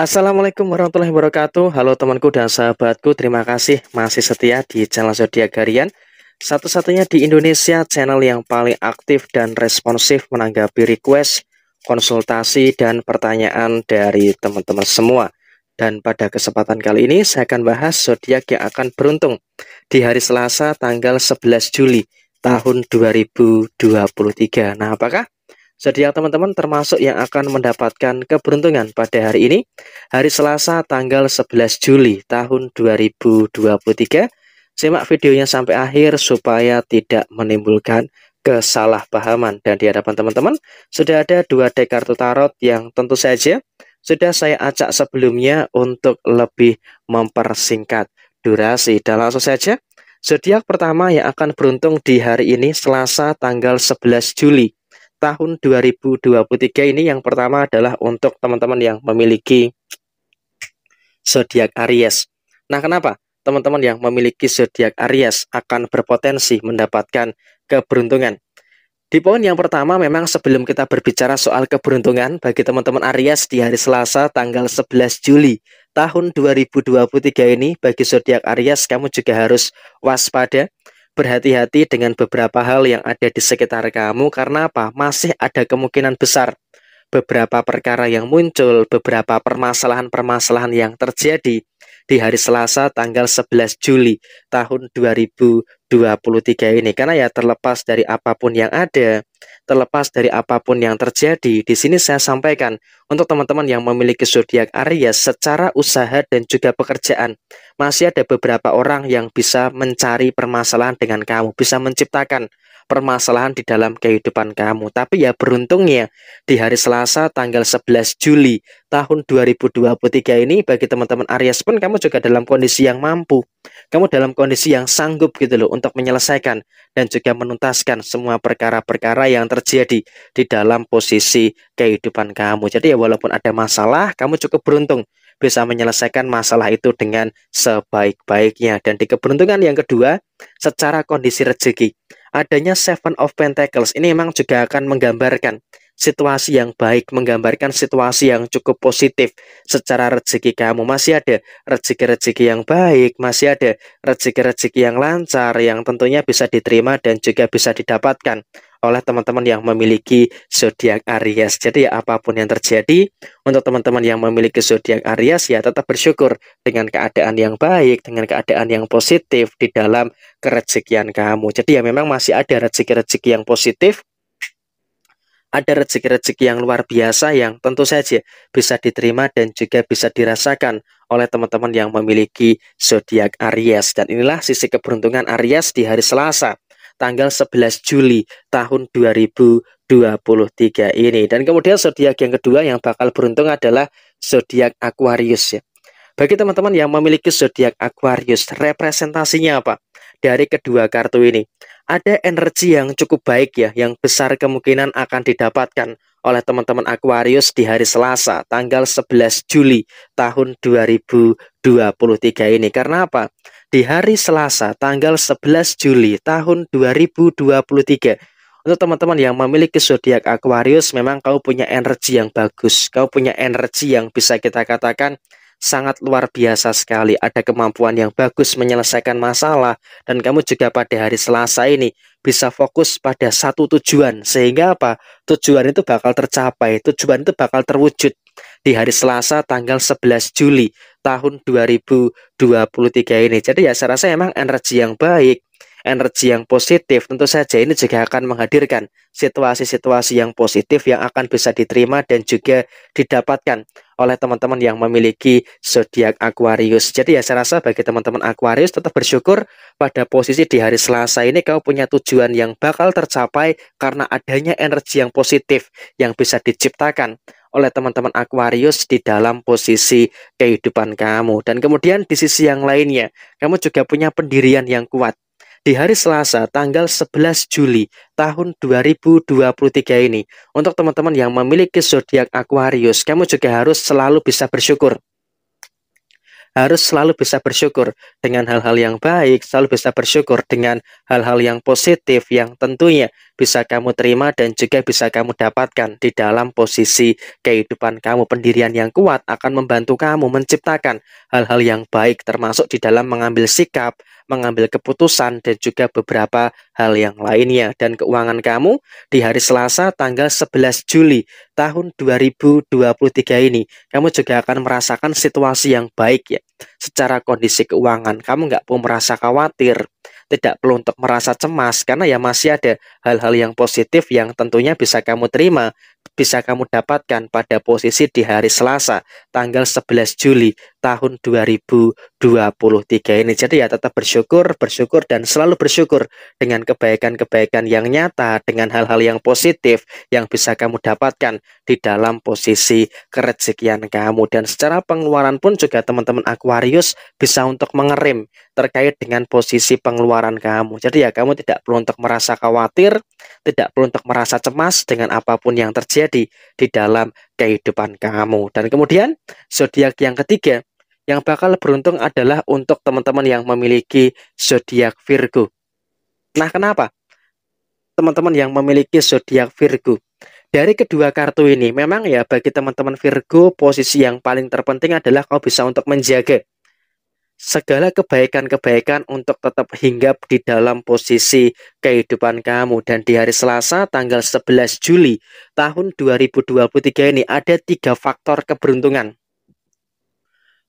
Assalamualaikum warahmatullahi wabarakatuh. Halo temanku dan sahabatku, terima kasih masih setia di channel Zodiak Harian. Satu-satunya di Indonesia channel yang paling aktif dan responsif menanggapi request, konsultasi, dan pertanyaan dari teman-teman semua. Dan pada kesempatan kali ini saya akan bahas zodiak yang akan beruntung di hari Selasa tanggal 11 Juli tahun 2023. Nah, apakah Zodiak teman-teman termasuk yang akan mendapatkan keberuntungan pada hari ini, hari Selasa tanggal 11 Juli tahun 2023. Simak videonya sampai akhir supaya tidak menimbulkan kesalahpahaman. Dan di hadapan teman-teman sudah ada dua dek kartu tarot yang tentu saja sudah saya acak sebelumnya untuk lebih mempersingkat durasi. Dan langsung saja, zodiak pertama yang akan beruntung di hari ini Selasa tanggal 11 Juli tahun 2023 ini yang pertama adalah untuk teman-teman yang memiliki zodiak Aries. Nah, kenapa? Teman-teman yang memiliki zodiak Aries akan berpotensi mendapatkan keberuntungan. Di poin yang pertama memang sebelum kita berbicara soal keberuntungan bagi teman-teman Aries di hari Selasa tanggal 11 Juli tahun 2023 ini bagi zodiak Aries kamu juga harus waspada berhati-hati dengan beberapa hal yang ada di sekitar kamu karena apa? Masih ada kemungkinan besar beberapa perkara yang muncul, beberapa permasalahan-permasalahan yang terjadi di hari Selasa tanggal 11 Juli tahun 2023 ini. Karena ya terlepas dari apapun yang ada, terlepas dari apapun yang terjadi, di sini saya sampaikan untuk teman-teman yang memiliki zodiak Aries ya, secara usaha dan juga pekerjaan, masih ada beberapa orang yang bisa mencari permasalahan dengan kamu, bisa menciptakan permasalahan di dalam kehidupan kamu. Tapi ya beruntungnya di hari Selasa tanggal 11 Juli tahun 2023 ini bagi teman-teman Aries pun kamu juga dalam kondisi yang mampu. Kamu dalam kondisi yang sanggup gitu loh untuk menyelesaikan dan juga menuntaskan semua perkara-perkara yang terjadi di dalam posisi kehidupan kamu. Jadi ya walaupun ada masalah, kamu cukup beruntung bisa menyelesaikan masalah itu dengan sebaik-baiknya. Dan di keberuntungan yang kedua, secara kondisi rezeki. Adanya Seven of Pentacles ini memang juga akan menggambarkan situasi yang baik, menggambarkan situasi yang cukup positif secara rezeki kamu. Masih ada rezeki-rezeki yang baik, masih ada rezeki-rezeki yang lancar yang tentunya bisa diterima dan juga bisa didapatkan oleh teman-teman yang memiliki zodiak Aries. Jadi ya apapun yang terjadi untuk teman-teman yang memiliki zodiak Aries ya tetap bersyukur dengan keadaan yang baik, dengan keadaan yang positif di dalam kerezekian kamu. Jadi ya memang masih ada rezeki-rezeki yang positif ada rezeki-rezeki yang luar biasa yang tentu saja bisa diterima dan juga bisa dirasakan oleh teman-teman yang memiliki zodiak Aries. Dan inilah sisi keberuntungan Aries di hari Selasa, tanggal 11 Juli tahun 2023 ini. Dan kemudian zodiak yang kedua yang bakal beruntung adalah zodiak Aquarius ya. Bagi teman-teman yang memiliki zodiak Aquarius, representasinya apa? dari kedua kartu ini. Ada energi yang cukup baik ya, yang besar kemungkinan akan didapatkan oleh teman-teman Aquarius di hari Selasa, tanggal 11 Juli tahun 2023 ini. Karena apa? Di hari Selasa, tanggal 11 Juli tahun 2023, untuk teman-teman yang memiliki zodiak Aquarius, memang kau punya energi yang bagus, kau punya energi yang bisa kita katakan sangat luar biasa sekali. Ada kemampuan yang bagus menyelesaikan masalah dan kamu juga pada hari Selasa ini bisa fokus pada satu tujuan sehingga apa? Tujuan itu bakal tercapai, tujuan itu bakal terwujud di hari Selasa tanggal 11 Juli tahun 2023 ini. Jadi ya saya rasa emang energi yang baik, energi yang positif tentu saja ini juga akan menghadirkan situasi-situasi yang positif yang akan bisa diterima dan juga didapatkan oleh teman-teman yang memiliki zodiak Aquarius. Jadi ya saya rasa bagi teman-teman Aquarius tetap bersyukur pada posisi di hari Selasa ini kau punya tujuan yang bakal tercapai karena adanya energi yang positif yang bisa diciptakan oleh teman-teman Aquarius di dalam posisi kehidupan kamu. Dan kemudian di sisi yang lainnya, kamu juga punya pendirian yang kuat di hari Selasa tanggal 11 Juli tahun 2023 ini. Untuk teman-teman yang memiliki zodiak Aquarius, kamu juga harus selalu bisa bersyukur harus selalu bisa bersyukur dengan hal-hal yang baik, selalu bisa bersyukur dengan hal-hal yang positif yang tentunya bisa kamu terima dan juga bisa kamu dapatkan di dalam posisi kehidupan kamu. Pendirian yang kuat akan membantu kamu menciptakan hal-hal yang baik termasuk di dalam mengambil sikap, mengambil keputusan dan juga beberapa hal yang lainnya. Dan keuangan kamu di hari Selasa tanggal 11 Juli tahun 2023 ini, kamu juga akan merasakan situasi yang baik ya. Secara kondisi keuangan, kamu nggak perlu merasa khawatir, tidak perlu untuk merasa cemas karena ya masih ada hal-hal yang positif yang tentunya bisa kamu terima, bisa kamu dapatkan pada posisi di hari Selasa tanggal 11 Juli tahun 2023 ini. Jadi ya tetap bersyukur, bersyukur dan selalu bersyukur dengan kebaikan-kebaikan yang nyata, dengan hal-hal yang positif yang bisa kamu dapatkan di dalam posisi kerezekian kamu. Dan secara pengeluaran pun juga teman-teman Aquarius bisa untuk mengerim terkait dengan posisi pengeluaran kamu. Jadi ya kamu tidak perlu untuk merasa khawatir, tidak perlu untuk merasa cemas dengan apapun yang terjadi di dalam kehidupan kamu. Dan kemudian zodiak yang ketiga yang bakal beruntung adalah untuk teman-teman yang memiliki zodiak Virgo. Nah, kenapa? Teman-teman yang memiliki zodiak Virgo. Dari kedua kartu ini, memang ya bagi teman-teman Virgo, posisi yang paling terpenting adalah kau bisa untuk menjaga segala kebaikan-kebaikan untuk tetap hinggap di dalam posisi kehidupan kamu. Dan di hari Selasa tanggal 11 Juli tahun 2023 ini ada tiga faktor keberuntungan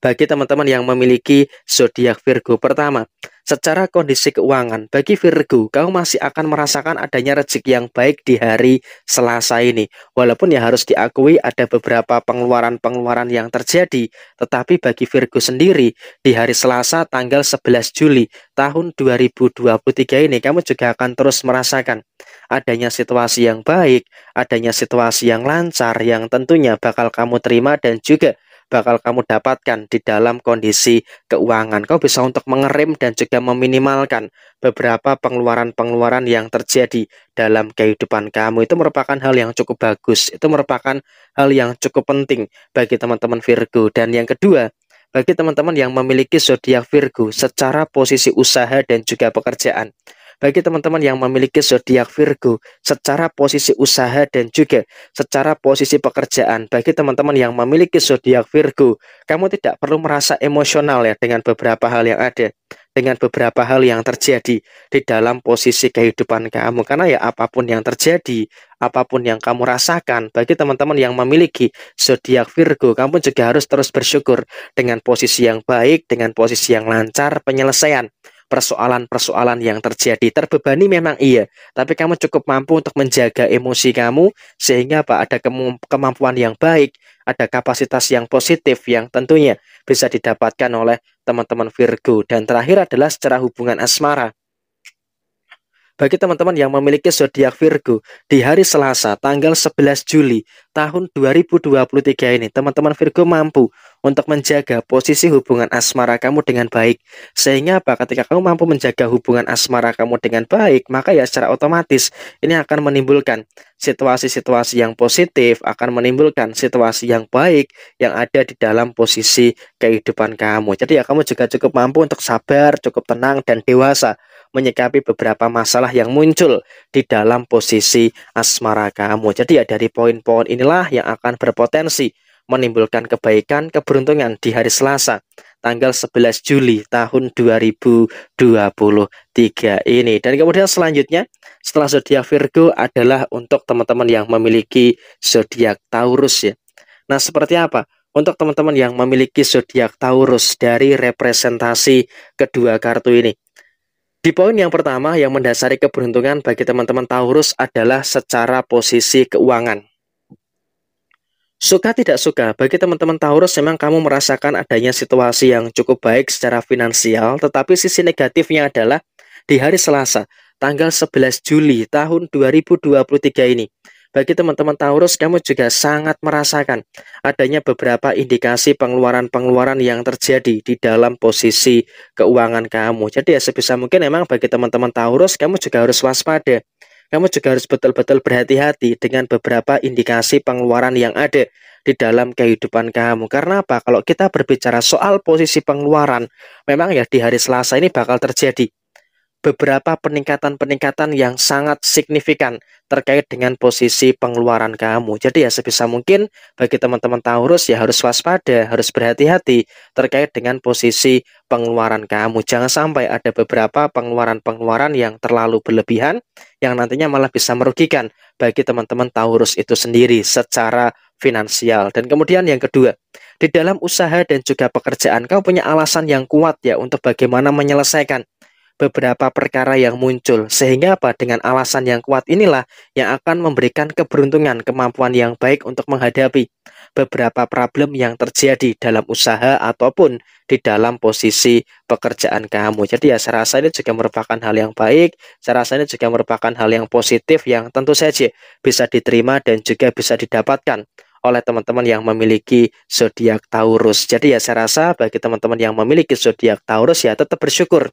bagi teman-teman yang memiliki zodiak Virgo. Pertama, secara kondisi keuangan, bagi Virgo, kamu masih akan merasakan adanya rezeki yang baik di hari Selasa ini. Walaupun ya harus diakui ada beberapa pengeluaran-pengeluaran yang terjadi, tetapi bagi Virgo sendiri di hari Selasa tanggal 11 Juli tahun 2023 ini kamu juga akan terus merasakan adanya situasi yang baik, adanya situasi yang lancar yang tentunya bakal kamu terima dan juga bakal kamu dapatkan di dalam kondisi keuangan. Kau bisa untuk mengerem dan juga meminimalkan beberapa pengeluaran-pengeluaran yang terjadi dalam kehidupan kamu. Itu merupakan hal yang cukup bagus. Itu merupakan hal yang cukup penting bagi teman-teman Virgo. Dan yang kedua, bagi teman-teman yang memiliki zodiak Virgo secara posisi usaha dan juga pekerjaan. Bagi teman-teman yang memiliki zodiak Virgo secara posisi usaha dan juga secara posisi pekerjaan, bagi teman-teman yang memiliki zodiak Virgo, kamu tidak perlu merasa emosional ya dengan beberapa hal yang ada, dengan beberapa hal yang terjadi di dalam posisi kehidupan kamu karena ya apapun yang terjadi, apapun yang kamu rasakan, bagi teman-teman yang memiliki zodiak Virgo, kamu juga harus terus bersyukur dengan posisi yang baik, dengan posisi yang lancar penyelesaian persoalan-persoalan yang terjadi. Terbebani memang iya, tapi kamu cukup mampu untuk menjaga emosi kamu sehingga apa ada kemampuan yang baik, ada kapasitas yang positif yang tentunya bisa didapatkan oleh teman-teman Virgo. Dan terakhir adalah secara hubungan asmara. Bagi teman-teman yang memiliki zodiak Virgo, di hari Selasa tanggal 11 Juli tahun 2023 ini, teman-teman Virgo mampu untuk menjaga posisi hubungan asmara kamu dengan baik. Sehingga apa? Ketika kamu mampu menjaga hubungan asmara kamu dengan baik, maka ya secara otomatis ini akan menimbulkan situasi-situasi yang positif, akan menimbulkan situasi yang baik yang ada di dalam posisi kehidupan kamu. Jadi ya kamu juga cukup mampu untuk sabar, cukup tenang dan dewasa menyikapi beberapa masalah yang muncul di dalam posisi asmara kamu. Jadi ya dari poin-poin inilah yang akan berpotensi menimbulkan kebaikan, keberuntungan di hari Selasa, tanggal 11 Juli tahun 2023 ini. Dan kemudian selanjutnya, setelah zodiak Virgo adalah untuk teman-teman yang memiliki zodiak Taurus ya. Nah, seperti apa? Untuk teman-teman yang memiliki zodiak Taurus dari representasi kedua kartu ini. Di poin yang pertama yang mendasari keberuntungan bagi teman-teman Taurus adalah secara posisi keuangan. Suka tidak suka, bagi teman-teman Taurus memang kamu merasakan adanya situasi yang cukup baik secara finansial, tetapi sisi negatifnya adalah di hari Selasa, tanggal 11 Juli tahun 2023 ini. Bagi teman-teman Taurus, kamu juga sangat merasakan adanya beberapa indikasi pengeluaran-pengeluaran yang terjadi di dalam posisi keuangan kamu. Jadi ya sebisa mungkin memang bagi teman-teman Taurus, kamu juga harus waspada kamu juga harus betul-betul berhati-hati dengan beberapa indikasi pengeluaran yang ada di dalam kehidupan kamu. Karena apa? Kalau kita berbicara soal posisi pengeluaran, memang ya di hari Selasa ini bakal terjadi beberapa peningkatan-peningkatan yang sangat signifikan terkait dengan posisi pengeluaran kamu. Jadi ya sebisa mungkin bagi teman-teman Taurus ya harus waspada, harus berhati-hati terkait dengan posisi pengeluaran kamu. Jangan sampai ada beberapa pengeluaran-pengeluaran yang terlalu berlebihan yang nantinya malah bisa merugikan bagi teman-teman Taurus itu sendiri secara finansial. Dan kemudian yang kedua, di dalam usaha dan juga pekerjaan kamu punya alasan yang kuat ya untuk bagaimana menyelesaikan beberapa perkara yang muncul. Sehingga apa? Dengan alasan yang kuat inilah yang akan memberikan keberuntungan, kemampuan yang baik untuk menghadapi beberapa problem yang terjadi dalam usaha ataupun di dalam posisi pekerjaan kamu. Jadi ya saya rasa ini juga merupakan hal yang baik, saya rasa ini juga merupakan hal yang positif yang tentu saja bisa diterima dan juga bisa didapatkan oleh teman-teman yang memiliki zodiak Taurus. Jadi ya saya rasa bagi teman-teman yang memiliki zodiak Taurus ya tetap bersyukur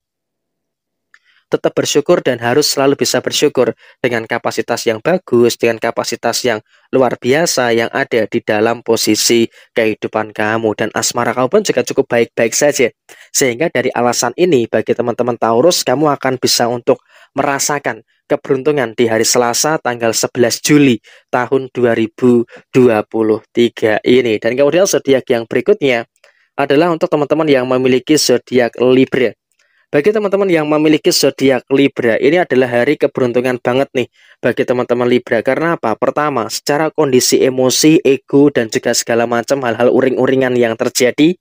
tetap bersyukur dan harus selalu bisa bersyukur dengan kapasitas yang bagus, dengan kapasitas yang luar biasa yang ada di dalam posisi kehidupan kamu dan asmara kamu pun juga cukup baik-baik saja. Sehingga dari alasan ini bagi teman-teman Taurus kamu akan bisa untuk merasakan keberuntungan di hari Selasa tanggal 11 Juli tahun 2023 ini. Dan kemudian zodiak yang berikutnya adalah untuk teman-teman yang memiliki zodiak Libra. Bagi teman-teman yang memiliki zodiak Libra, ini adalah hari keberuntungan banget nih bagi teman-teman Libra. Karena apa? Pertama, secara kondisi emosi, ego, dan juga segala macam hal-hal uring-uringan yang terjadi,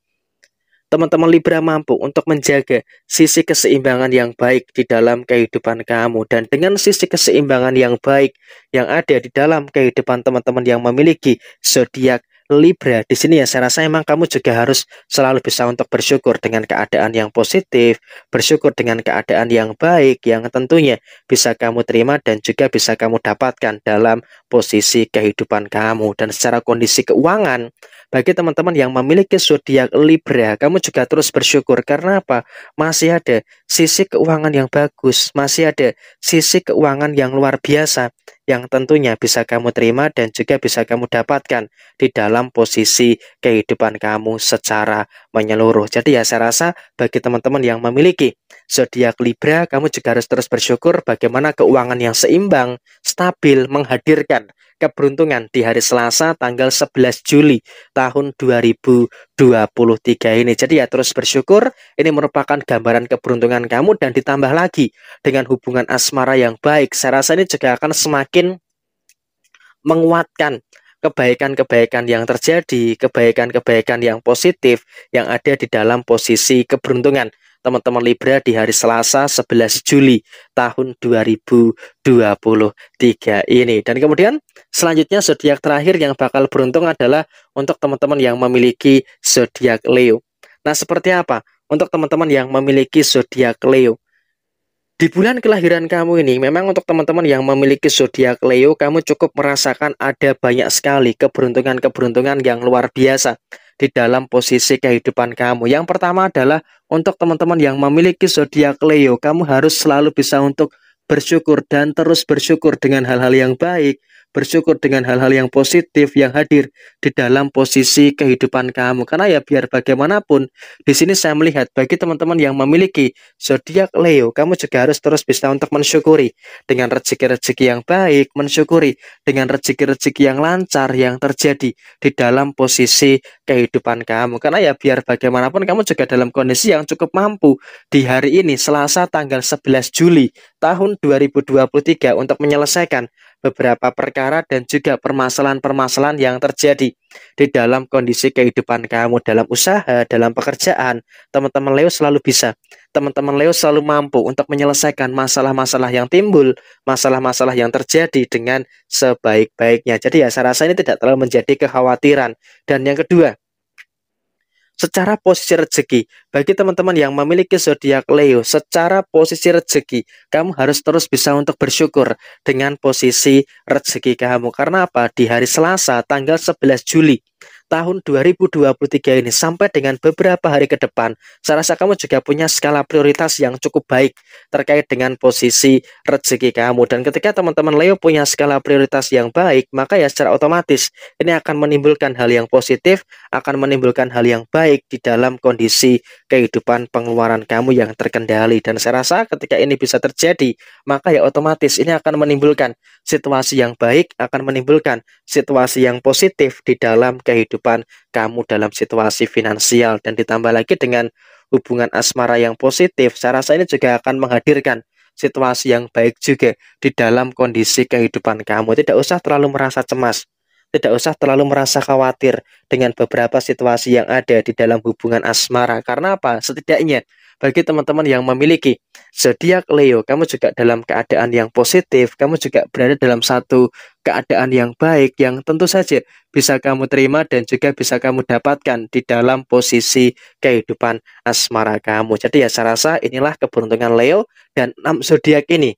teman-teman Libra mampu untuk menjaga sisi keseimbangan yang baik di dalam kehidupan kamu. Dan dengan sisi keseimbangan yang baik yang ada di dalam kehidupan teman-teman yang memiliki zodiak Libra, di sini ya saya rasa emang kamu juga harus selalu bisa untuk bersyukur dengan keadaan yang positif, bersyukur dengan keadaan yang baik yang tentunya bisa kamu terima dan juga bisa kamu dapatkan dalam posisi kehidupan kamu dan secara kondisi keuangan bagi teman-teman yang memiliki zodiak Libra, kamu juga terus bersyukur karena apa? Masih ada sisi keuangan yang bagus, masih ada sisi keuangan yang luar biasa yang tentunya bisa kamu terima dan juga bisa kamu dapatkan di dalam posisi kehidupan kamu secara menyeluruh. Jadi ya saya rasa bagi teman-teman yang memiliki zodiak Libra, kamu juga harus terus bersyukur bagaimana keuangan yang seimbang, stabil menghadirkan keberuntungan di hari Selasa tanggal 11 Juli tahun 2023 ini. Jadi ya terus bersyukur, ini merupakan gambaran keberuntungan kamu dan ditambah lagi dengan hubungan asmara yang baik. Saya rasa ini juga akan semakin menguatkan kebaikan-kebaikan yang terjadi, kebaikan-kebaikan yang positif yang ada di dalam posisi keberuntungan teman-teman Libra di hari Selasa 11 Juli tahun 2023 ini. Dan kemudian selanjutnya zodiak terakhir yang bakal beruntung adalah untuk teman-teman yang memiliki zodiak Leo. Nah, seperti apa? Untuk teman-teman yang memiliki zodiak Leo, di bulan kelahiran kamu ini, memang untuk teman-teman yang memiliki zodiak Leo, kamu cukup merasakan ada banyak sekali keberuntungan-keberuntungan yang luar biasa di dalam posisi kehidupan kamu. Yang pertama adalah untuk teman-teman yang memiliki zodiak Leo, kamu harus selalu bisa untuk bersyukur dan terus bersyukur dengan hal-hal yang baik, bersyukur dengan hal-hal yang positif yang hadir di dalam posisi kehidupan kamu. Karena ya biar bagaimanapun di sini saya melihat bagi teman-teman yang memiliki zodiak Leo, kamu juga harus terus bisa untuk mensyukuri dengan rezeki-rezeki yang baik, mensyukuri dengan rezeki-rezeki yang lancar yang terjadi di dalam posisi kehidupan kamu. Karena ya biar bagaimanapun kamu juga dalam kondisi yang cukup mampu di hari ini Selasa tanggal 11 Juli tahun 2023 untuk menyelesaikan beberapa perkara dan juga permasalahan-permasalahan yang terjadi di dalam kondisi kehidupan kamu dalam usaha, dalam pekerjaan. Teman-teman Leo selalu bisa. Teman-teman Leo selalu mampu untuk menyelesaikan masalah-masalah yang timbul, masalah-masalah yang terjadi dengan sebaik-baiknya. Jadi ya saya rasa ini tidak terlalu menjadi kekhawatiran. Dan yang kedua, secara posisi rezeki. Bagi teman-teman yang memiliki zodiak Leo, secara posisi rezeki, kamu harus terus bisa untuk bersyukur dengan posisi rezeki kamu. Karena apa? Di hari Selasa, tanggal 11 Juli, tahun 2023 ini sampai dengan beberapa hari ke depan, saya rasa kamu juga punya skala prioritas yang cukup baik terkait dengan posisi rezeki kamu. Dan ketika teman-teman Leo punya skala prioritas yang baik, maka ya secara otomatis ini akan menimbulkan hal yang positif, akan menimbulkan hal yang baik di dalam kondisi kehidupan pengeluaran kamu yang terkendali. Dan saya rasa ketika ini bisa terjadi, maka ya otomatis ini akan menimbulkan situasi yang baik, akan menimbulkan situasi yang positif di dalam kehidupan kehidupan kamu dalam situasi finansial dan ditambah lagi dengan hubungan asmara yang positif, saya rasa ini juga akan menghadirkan situasi yang baik juga di dalam kondisi kehidupan kamu. Tidak usah terlalu merasa cemas, tidak usah terlalu merasa khawatir dengan beberapa situasi yang ada di dalam hubungan asmara. Karena apa? Setidaknya bagi teman-teman yang memiliki zodiak Leo, kamu juga dalam keadaan yang positif, kamu juga berada dalam satu keadaan yang baik yang tentu saja bisa kamu terima dan juga bisa kamu dapatkan di dalam posisi kehidupan asmara kamu. Jadi ya saya rasa inilah keberuntungan Leo dan enam zodiak ini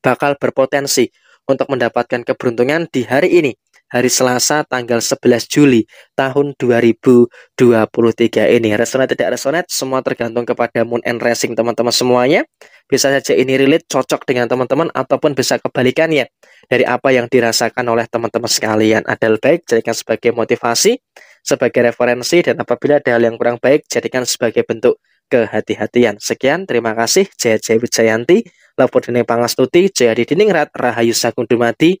bakal berpotensi untuk mendapatkan keberuntungan di hari ini hari Selasa tanggal 11 Juli tahun 2023 ini. Resonate tidak resonate semua tergantung kepada moon and racing teman-teman semuanya. Bisa saja ini relate cocok dengan teman-teman ataupun bisa kebalikannya dari apa yang dirasakan oleh teman-teman sekalian. Ada baik jadikan sebagai motivasi, sebagai referensi dan apabila ada hal yang kurang baik jadikan sebagai bentuk kehati-hatian. Sekian, terima kasih. Jaya Jaya Wijayanti, Lapor Pangastuti, Jaya Diningrat, Rahayu Sakundumati,